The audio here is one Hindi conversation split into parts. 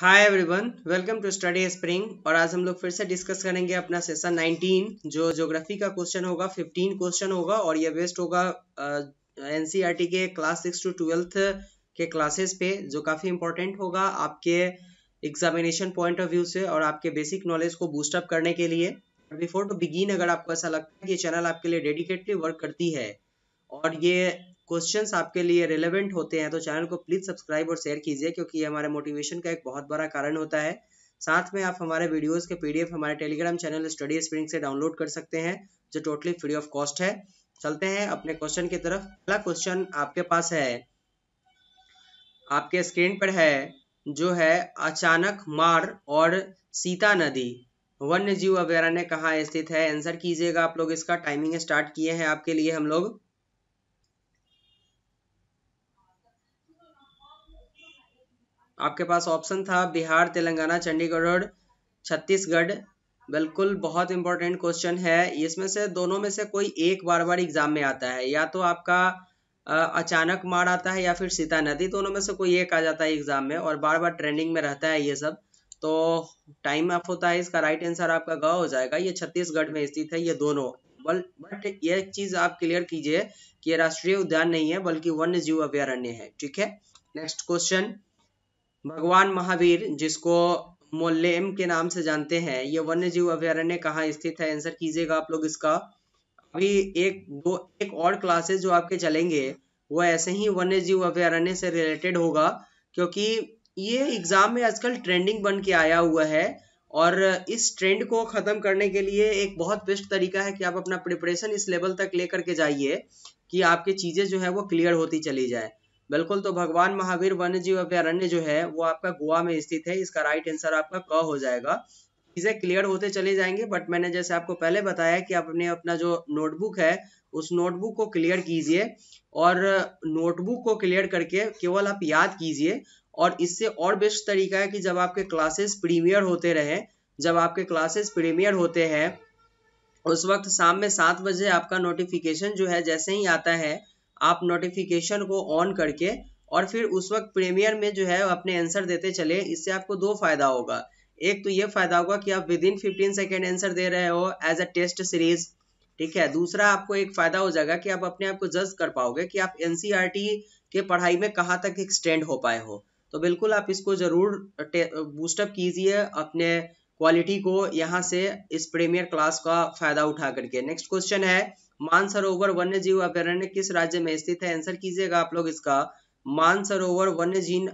hi everyone welcome to Study Spring और आज हम लोग फिर से डिस्कस करेंगे अपना सेशन 19 जो ज्योग्राफी का क्वेश्चन होगा 15 क्वेश्चन होगा और ये बेस्ट होगा एनसीईआरटी e के क्लास सिक्स टू ट्वेल्थ के क्लासेस पे जो काफ़ी इंपॉर्टेंट होगा आपके एग्जामिनेशन पॉइंट ऑफ व्यू से और आपके बेसिक नॉलेज को बूस्टअप करने के लिए बिफोर टू बिगिन अगर आपको ऐसा लगता है कि चैनल आपके लिए डेडिकेटली वर्क करती है और ये क्वेश्चन आपके लिए रिलेवेंट होते हैं तो चैनल को प्लीज़ सब्सक्राइब और शेयर कीजिए क्योंकि ये हमारे मोटिवेशन का एक बहुत बड़ा कारण होता है साथ में आप हमारे वीडियोस के पीडीएफ हमारे टेलीग्राम चैनल स्टडी स्प्रिंग से डाउनलोड कर सकते हैं जो टोटली फ्री ऑफ कॉस्ट है चलते हैं अपने क्वेश्चन की तरफ पहला क्वेश्चन आपके पास है आपके स्क्रीन पर है जो है अचानक मार और सीता नदी वन्य जीव अभ्यारण्य कहाँ स्थित है आंसर कीजिएगा आप लोग इसका टाइमिंग स्टार्ट किए हैं आपके लिए हम लोग आपके पास ऑप्शन था बिहार तेलंगाना चंडीगढ़ और छत्तीसगढ़ बिल्कुल बहुत इंपॉर्टेंट क्वेश्चन है इसमें से दोनों में से कोई एक बार बार एग्जाम में आता है या तो आपका अचानक मार आता है या फिर सीता नदी दोनों में से कोई एक आ जाता है एग्जाम में और बार बार ट्रेंडिंग में रहता है ये सब तो टाइम अप होता है इसका राइट आंसर आपका ग हो जाएगा ये छत्तीसगढ़ में स्थित है ये दोनों बल बट ये चीज आप क्लियर कीजिए कि ये राष्ट्रीय उद्यान नहीं है बल्कि वन्य जीव अभ्यारण्य है ठीक है नेक्स्ट क्वेश्चन भगवान महावीर जिसको मोलेम के नाम से जानते हैं ये वन्य जीव अभ्यारण्य कहाँ स्थित है आंसर कीजिएगा आप लोग इसका अभी एक दो एक और क्लासेस जो आपके चलेंगे वो ऐसे ही वन्य जीव अभ्यारण्य से रिलेटेड होगा क्योंकि ये एग्जाम में आजकल ट्रेंडिंग बन के आया हुआ है और इस ट्रेंड को ख़त्म करने के लिए एक बहुत बेस्ट तरीका है कि आप अपना प्रिपरेशन इस लेवल तक लेकर के जाइए कि आपकी चीज़ें जो है वो क्लियर होती चली जाए बिल्कुल तो भगवान महावीर वन्य जीव अभ्यारण्य जो है वो आपका गोवा में स्थित है इसका राइट आंसर आपका क हो जाएगा चीजें क्लियर होते चले जाएंगे बट मैंने जैसे आपको पहले बताया कि आपने अपना जो नोटबुक है उस नोटबुक को क्लियर कीजिए और नोटबुक को क्लियर करके केवल आप याद कीजिए और इससे और बेस्ट तरीका है कि जब आपके क्लासेस प्रीमियर होते रहे जब आपके क्लासेस प्रीमियर होते हैं उस वक्त शाम में सात बजे आपका नोटिफिकेशन जो है जैसे ही आता है आप नोटिफिकेशन को ऑन करके और फिर उस वक्त प्रीमियर में जो है अपने आंसर देते चले इससे आपको दो फायदा होगा एक तो ये फायदा होगा कि आप within fifteen second answer दे रहे हो एज अ टेस्ट सीरीज ठीक है दूसरा आपको एक फायदा हो जाएगा कि आप अपने आप को जज कर पाओगे कि आप एन e के पढ़ाई में कहाँ तक एक्सटेंड हो पाए हो तो बिल्कुल आप इसको जरूर बूस्टअप कीजिए अपने क्वालिटी को यहाँ से इस प्रीमियर क्लास का फायदा उठा करके नेक्स्ट क्वेश्चन है मानसरोवर वन्य जीव अभ्यारण्य किस राज्य में स्थित है आंसर कीजिएगा आप लोग इसका मानसरोवर वन्य जीव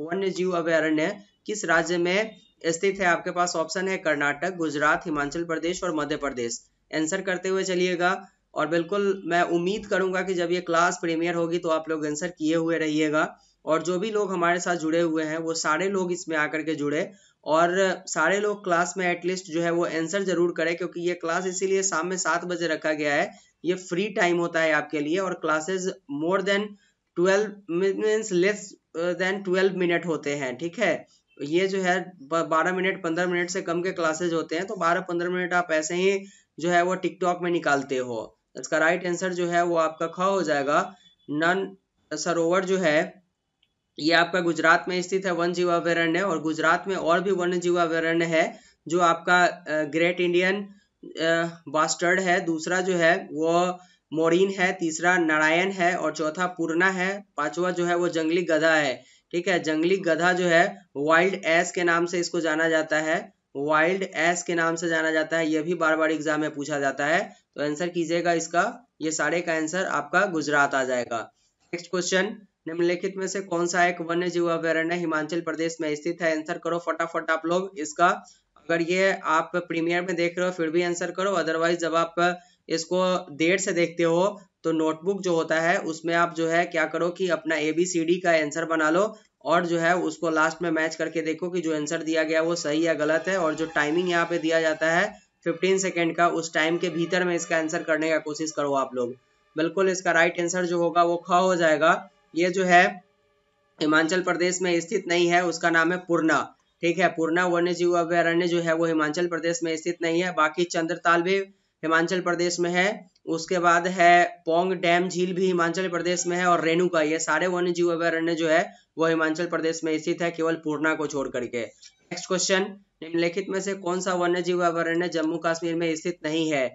वन्य जीव अभ्यारण्य किस राज्य में स्थित है आपके पास ऑप्शन है कर्नाटक गुजरात हिमाचल प्रदेश और मध्य प्रदेश आंसर करते हुए चलिएगा और बिल्कुल मैं उम्मीद करूंगा कि जब ये क्लास प्रीमियर होगी तो आप लोग आंसर किए हुए रहिएगा और जो भी लोग हमारे साथ जुड़े हुए हैं वो सारे लोग इसमें आकर के जुड़े और सारे लोग क्लास में एटलीस्ट जो है वो आंसर जरूर करें क्योंकि ये क्लास इसीलिए शाम में सात बजे रखा गया है ये फ्री टाइम होता है आपके लिए और classes more than twelve means less than twelve minute होते हैं ठीक है ये जो है बारह मिनट पंद्रह मिनट से कम के क्लासेज होते हैं तो बारह पंद्रह मिनट आप ऐसे ही जो है वो टिकटॉक में निकालते हो इसका राइट आंसर जो है वो आपका ख हो जाएगा नन सरोवर uh, जो है ये आपका गुजरात में स्थित है वन अभ्यारण्य और गुजरात में और भी वन्य अभ्यारण्य है जो आपका ग्रेट इंडियन बास्टर्ड है दूसरा जो है वो मोरिन है तीसरा नारायण है और चौथा पूर्णा है पांचवा जो है वो जंगली गधा है ठीक है जंगली गधा जो है वाइल्ड एस के नाम से इसको जाना जाता है वाइल्ड एस के नाम से जाना जाता है यह भी बार बार एग्जाम में पूछा जाता है तो आंसर कीजिएगा इसका ये सारे का आंसर आपका गुजरात आ जाएगा नेक्स्ट क्वेश्चन निम्नलिखित में से कौन सा एक वन्य जीव अभ्यारण्य हिमाचल प्रदेश में स्थित है आंसर करो फटाफट आप लोग इसका अगर ये आप प्रीमियर में देख रहे हो फिर भी आंसर करो अदरवाइज जब आप इसको देर से देखते हो तो नोटबुक जो होता है उसमें आप जो है क्या करो कि अपना ए बी सी डी का आंसर बना लो और जो है उसको लास्ट में मैच करके देखो कि जो आंसर दिया गया वो सही या गलत है और जो टाइमिंग यहाँ पे दिया जाता है 15 सेकेंड का उस टाइम के भीतर में इसका आंसर करने का कोशिश करो आप लोग बिल्कुल इसका राइट आंसर जो होगा वो ख हो जाएगा ये जो है हिमाचल प्रदेश में स्थित नहीं है उसका नाम है पूर्णा ठीक है पूर्णा वन्य जीव अभ्यारण्य जो है वो हिमाचल प्रदेश में स्थित नहीं है बाकी चंद्रताल भी हिमाचल प्रदेश में है उसके बाद है पोंग डैम झील भी हिमाचल प्रदेश में है और रेणुका ये सारे वन्य जीव अभ्यारण्य जो है वो हिमाचल प्रदेश में स्थित है केवल पूर्णा को छोड़ करके नेक्स्ट क्वेश्चन निम्नलिखित में से कौन सा वन्य जीव अभ्यारण्य जम्मू कश्मीर में स्थित नहीं है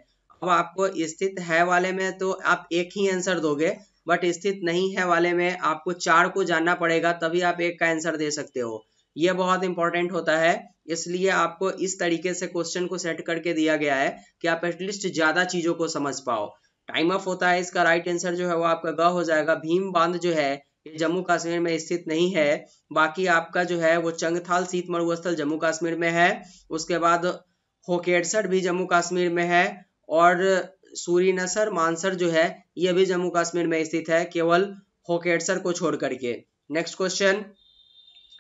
अब आपको स्थित है वाले में तो आप एक ही आंसर दोगे बट स्थित नहीं है वाले में आपको चार को जानना पड़ेगा तभी आप एक का आंसर दे सकते हो यह बहुत इंपॉर्टेंट होता है इसलिए आपको इस तरीके से क्वेश्चन को सेट करके दिया गया है कि आप एटलीस्ट ज़्यादा चीज़ों को समझ पाओ टाइम ऑफ होता है इसका राइट आंसर जो है वो आपका ग हो जाएगा भीम बांध जो है ये जम्मू कश्मीर में स्थित नहीं है बाकी आपका जो है वो चंगथाल सीत मरुस्थल जम्मू कश्मीर में है उसके बाद होकेडसट भी जम्मू कश्मीर में है और सूरीनसर मानसर जो है यह भी जम्मू कश्मीर में स्थित है केवल होकेटसर को छोड़ करके नेक्स्ट क्वेश्चन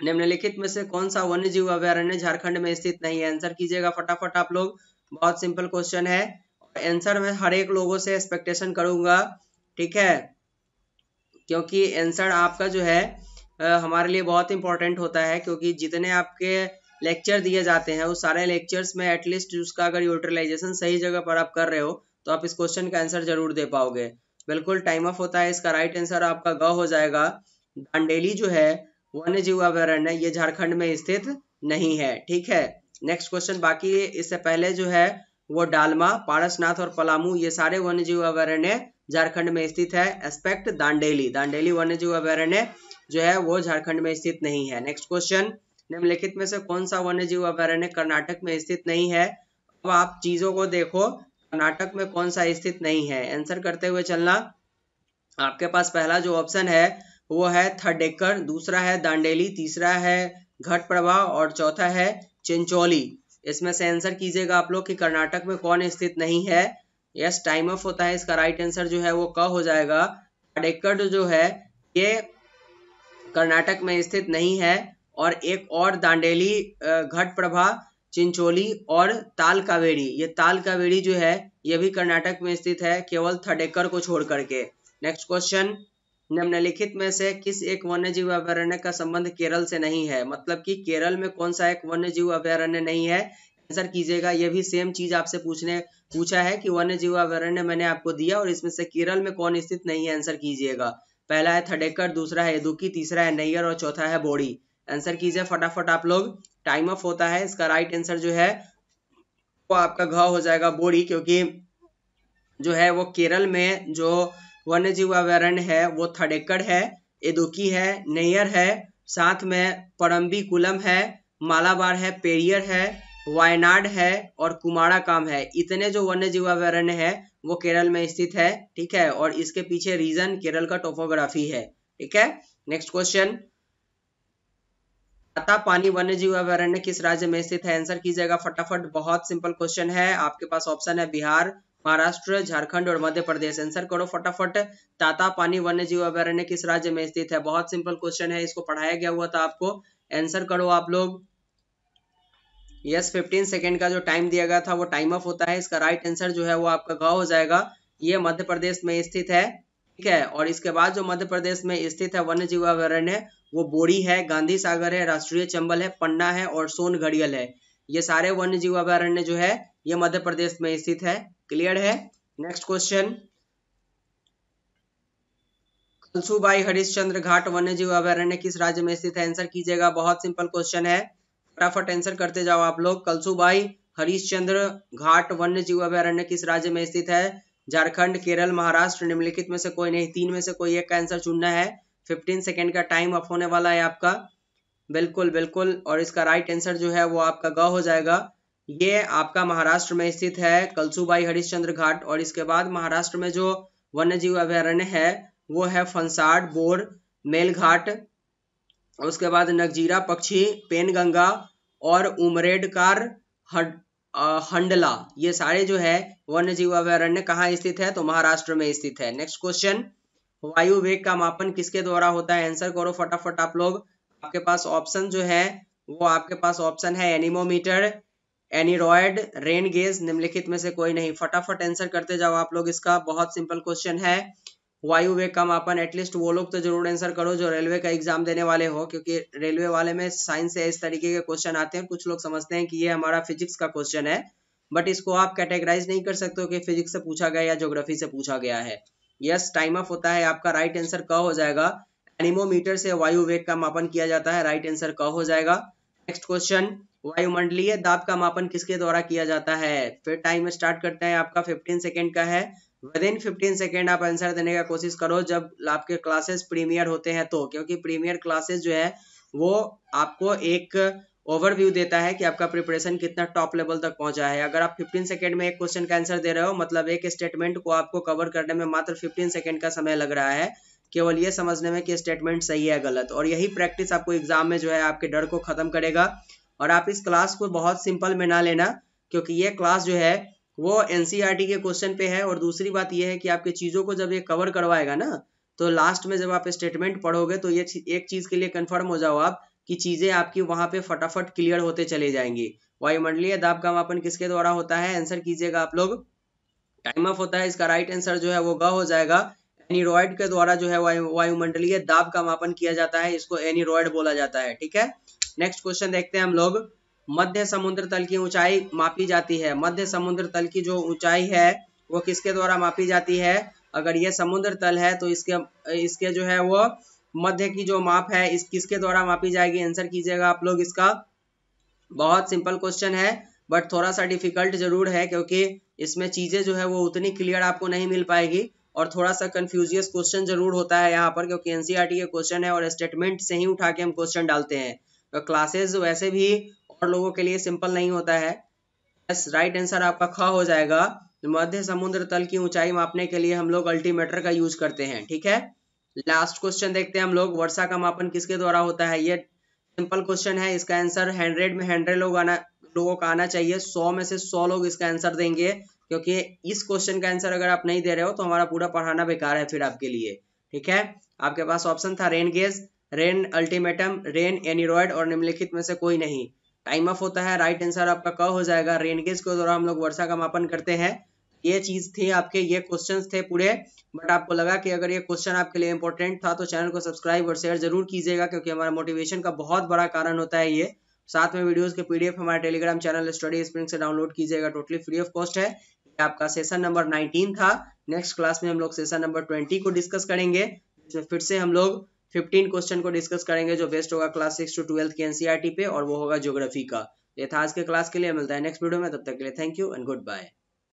निम्नलिखित में से कौन सा वन्य जीव अभ्यारण्य झारखंड में स्थित नहीं है आंसर कीजिएगा फटाफट आप लोग बहुत सिंपल क्वेश्चन है आंसर में हर एक लोगों से एक्सपेक्टेशन करूंगा ठीक है क्योंकि आंसर आपका जो है आ, हमारे लिए बहुत इंपॉर्टेंट होता है क्योंकि जितने आपके लेक्चर दिए जाते हैं उस सारे लेक्चर्स में एटलीस्ट उसका अगर यूटिलाइजेशन सही जगह पर आप कर रहे हो तो आप इस क्वेश्चन का आंसर जरूर दे पाओगे बिल्कुल टाइम ऑफ होता है इसका राइट आंसर आपका ग हो जाएगा दांडेली जो है वन्य जीव अभ्यारण्य ये झारखंड में स्थित नहीं है ठीक है नेक्स्ट क्वेश्चन बाकी इससे पहले जो है वो डालमा पारसनाथ और पलामू ये सारे वन्य जीव अभ्यारण्य झारखंड में स्थित है एस्पेक्ट दांडेली दांडेली वन्य जीव अभ्यारण्य जो है वो झारखंड में स्थित नहीं है नेक्स्ट क्वेश्चन निम्नलिखित में से कौन सा वन्य जीव अभ्यारण्य कर्नाटक में स्थित नहीं है अब आप चीजों को देखो कर्नाटक में कौन सा स्थित नहीं है आंसर करते हुए चलना आपके पास पहला जो ऑप्शन है वो है थडेकर दूसरा है दांडेली तीसरा है घट प्रभाव और चौथा है चिंचौली इसमें से आंसर कीजिएगा आप लोग कि कर्नाटक में कौन स्थित नहीं है यस टाइम ऑफ होता है इसका राइट आंसर जो है वो क हो जाएगा थडेकर जो है ये कर्नाटक में स्थित नहीं है और एक और दांडेली घट प्रभा चिंचोली और ताल कावेरी ये ताल कावेरी जो है ये भी कर्नाटक में स्थित है केवल थडेकर को छोड़ करके नेक्स्ट क्वेश्चन निम्नलिखित में से किस एक वन्य जीव अभ्यारण्य का संबंध केरल से नहीं है मतलब कि केरल में कौन सा एक वन्य जीव अभ्यारण्य नहीं है आंसर कीजिएगा ये भी सेम चीज आपसे पूछने पूछा है कि वन्य जीव अभ्यारण्य मैंने आपको दिया और इसमें से केरल में कौन स्थित नहीं है आंसर कीजिएगा पहला है थडेकर दूसरा है दुखी तीसरा है नैयर और चौथा है बोड़ी आंसर कीजिए फटाफट आप लोग टाइम ऑफ होता है इसका राइट आंसर जो है वो आपका घ हो जाएगा बोड़ी क्योंकि जो है वो केरल में जो वन्य जीव अभ्यारण्य है वो थडेकड़ है एदुकी है नैयर है साथ में कुलम है मालाबार है पेरियर है वायनाड है और कुमाड़ा काम है इतने जो वन्य जीव अभ्यारण्य है वो केरल में स्थित है ठीक है और इसके पीछे रीजन केरल का टोपोग्राफी है ठीक है नेक्स्ट क्वेश्चन आता पानी वन्य जीव अभ्यारण्य किस राज्य में स्थित है आंसर कीजिएगा फटाफट बहुत सिंपल क्वेश्चन है आपके पास ऑप्शन है बिहार महाराष्ट्र झारखंड और मध्य प्रदेश आंसर करो फटाफट ताता पानी वन्य जीव अभ्यारण्य किस राज्य में स्थित है बहुत सिंपल क्वेश्चन है इसको पढ़ाया गया हुआ था आपको आंसर करो आप लोग यस फिफ्टीन सेकेंड का जो टाइम दिया गया था वो टाइम ऑफ होता है इसका राइट आंसर जो है वो आपका गाँव हो जाएगा ये मध्य प्रदेश में स्थित है ठीक है और इसके बाद जो मध्य प्रदेश में स्थित है वन्य जीव अभ्यारण्य वो बोरी है गांधी सागर है राष्ट्रीय चंबल है पन्ना है और सोन घड़ियल है ये सारे वन्य जीव अभ्यारण्य जो है ये मध्य प्रदेश में स्थित है क्लियर है नेक्स्ट क्वेश्चन कलसुबाई हरिश्चंद्र घाट वन्य जीव अभ्यारण्य किस राज्य में स्थित है आंसर कीजिएगा बहुत सिंपल क्वेश्चन है फटाफट आंसर करते जाओ आप लोग कलसुबाई हरिश्चंद्र घाट वन्य जीव अभ्यारण्य किस राज्य में स्थित है झारखंड केरल महाराष्ट्र निम्नलिखित में से कोई नहीं तीन में से कोई एक का आंसर चुनना है फिफ्टीन सेकेंड का टाइम अप होने वाला है आपका बिल्कुल बिल्कुल और इसका राइट आंसर जो है वो आपका ग हो जाएगा ये आपका महाराष्ट्र में स्थित है कलसूबाई हरिश्चंद्र घाट और इसके बाद महाराष्ट्र में जो वन्य जीव अभ्यारण्य है वो है फंसाड बोर मेलघाट उसके बाद नगजीरा पक्षी पेनगंगा और उमरेडकार हंडला ये सारे जो है वन्य जीव अभ्यारण्य कहाँ स्थित है तो महाराष्ट्र में स्थित है नेक्स्ट क्वेश्चन वायु वेग का मापन किसके द्वारा होता है आंसर करो फटाफट आप लोग आपके पास ऑप्शन जो है वो आपके पास ऑप्शन है एनिमोमीटर एनिरोड रेन गेज निम्नलिखित में से कोई नहीं फटाफट आंसर करते जाओ आप लोग इसका बहुत सिंपल क्वेश्चन है वायु वेग का मापन एटलीस्ट वो लोग तो जरूर आंसर करो जो रेलवे का एग्जाम देने वाले हो क्योंकि रेलवे वाले में साइंस से इस तरीके के क्वेश्चन आते हैं कुछ लोग समझते हैं कि ये हमारा फिजिक्स का क्वेश्चन है बट इसको आप कैटेगराइज नहीं कर सकते हो कि फिजिक्स से पूछा गया या ज्योग्राफी से पूछा गया है यस टाइम ऑफ होता है आपका राइट आंसर क हो जाएगा एनिमोमीटर से वायु वेग का मापन किया जाता है राइट आंसर क हो जाएगा नेक्स्ट क्वेश्चन वायुमंडलीय दाब का मापन किसके द्वारा किया जाता है फिर टाइम स्टार्ट करते हैं आपका 15 सेकेंड का है विद इन फिफ्टीन सेकेंड आप आंसर देने का कोशिश करो जब आपके क्लासेस प्रीमियर होते हैं तो क्योंकि प्रीमियर क्लासेस जो है वो आपको एक ओवरव्यू देता है कि आपका प्रिपरेशन कितना टॉप लेवल तक पहुंचा है अगर आप 15 सेकंड में एक क्वेश्चन का आंसर दे रहे हो मतलब एक स्टेटमेंट को आपको कवर करने में मात्र 15 सेकंड का समय लग रहा है केवल ये समझने में कि स्टेटमेंट सही है गलत और यही प्रैक्टिस आपको एग्जाम में जो है आपके डर को खत्म करेगा और आप इस क्लास को बहुत सिंपल में ना लेना क्योंकि ये क्लास जो है वो एन e के क्वेश्चन पे है और दूसरी बात यह है कि आपकी चीज़ों को जब ये कवर करवाएगा ना तो लास्ट में जब आप स्टेटमेंट पढ़ोगे तो ये एक चीज़ के लिए कन्फर्म हो जाओ आप कि चीज़ें आपकी वहां पे फटाफट क्लियर होते चले जाएंगी वायुमंडलीय दाब का मापन किसके द्वारा होता है आंसर कीजिएगा आप लोग टाइम ऑफ होता है इसका राइट आंसर जो है वो ग हो जाएगा एनीरोड के द्वारा जो है वायुमंडलीय दाब का मापन किया जाता है इसको एनीरोड बोला जाता है ठीक है नेक्स्ट क्वेश्चन देखते हैं हम लोग मध्य समुद्र तल की ऊंचाई मापी जाती है मध्य समुद्र तल की जो ऊंचाई है वो किसके द्वारा मापी जाती है अगर ये समुद्र तल है तो इसके इसके जो है वो मध्य की जो माप है इस किसके द्वारा मापी जाएगी आंसर कीजिएगा आप लोग इसका बहुत सिंपल क्वेश्चन है बट थोड़ा सा डिफिकल्ट जरूर है क्योंकि इसमें चीज़ें जो है वो उतनी क्लियर आपको नहीं मिल पाएगी और थोड़ा सा कन्फ्यूजियस क्वेश्चन जरूर होता है यहाँ पर क्योंकि एनसीईआरटी e के क्वेश्चन है और स्टेटमेंट से ही उठा के हम क्वेश्चन डालते हैं तो क्लासेज वैसे भी और लोगों के लिए सिंपल नहीं होता है यस राइट आंसर आपका ख हो जाएगा मध्य समुद्र तल की ऊंचाई मापने के लिए हम लोग अल्टीमीटर का यूज करते हैं ठीक है लास्ट क्वेश्चन देखते हैं हम लोग वर्षा का मापन किसके द्वारा होता है ये सिंपल क्वेश्चन है इसका आंसर हंड्रेड में हंड्रेड लोग आना लोगों का आना चाहिए सौ में से सौ लोग इसका आंसर देंगे क्योंकि इस क्वेश्चन का आंसर अगर आप नहीं दे रहे हो तो हमारा पूरा पढ़ाना बेकार है फिर आपके लिए ठीक है आपके पास ऑप्शन था rain gauge rain ultimatum rain aneroid और निम्नलिखित में से कोई नहीं टाइम ऑफ होता है राइट आंसर आपका क हो जाएगा रेन गेज के द्वारा हम लोग वर्षा का मापन करते हैं ये चीज थे आपके ये क्वेश्चन थे पूरे बट आपको लगा कि अगर ये क्वेश्चन आपके लिए इंपॉर्टेंट था तो चैनल को सब्सक्राइब और शेयर जरूर कीजिएगा क्योंकि हमारा मोटिवेशन का बहुत बड़ा कारण होता है ये साथ में वीडियोस के पीडीएफ हमारे टेलीग्राम चैनल स्टडी स्प्रिंग से डाउनलोड कीजिएगा टोटली फ्री ऑफ कॉस्ट है आपका सेशन नंबर 19 था नेक्स्ट क्लास में हम लोग सेशन नंबर 20 को डिस्कस करेंगे जिसमें फिर से हम लोग 15 क्वेश्चन को डिस्कस करेंगे जो बेस्ट होगा क्लास सिक्स टू ट्वेल्थ के एनसीआरटी e पे और वो होगा ज्योग्राफी का ये था आज के क्लास के लिए मिलता है नेक्स्ट वीडियो में तब तक के लिए thank you and good bye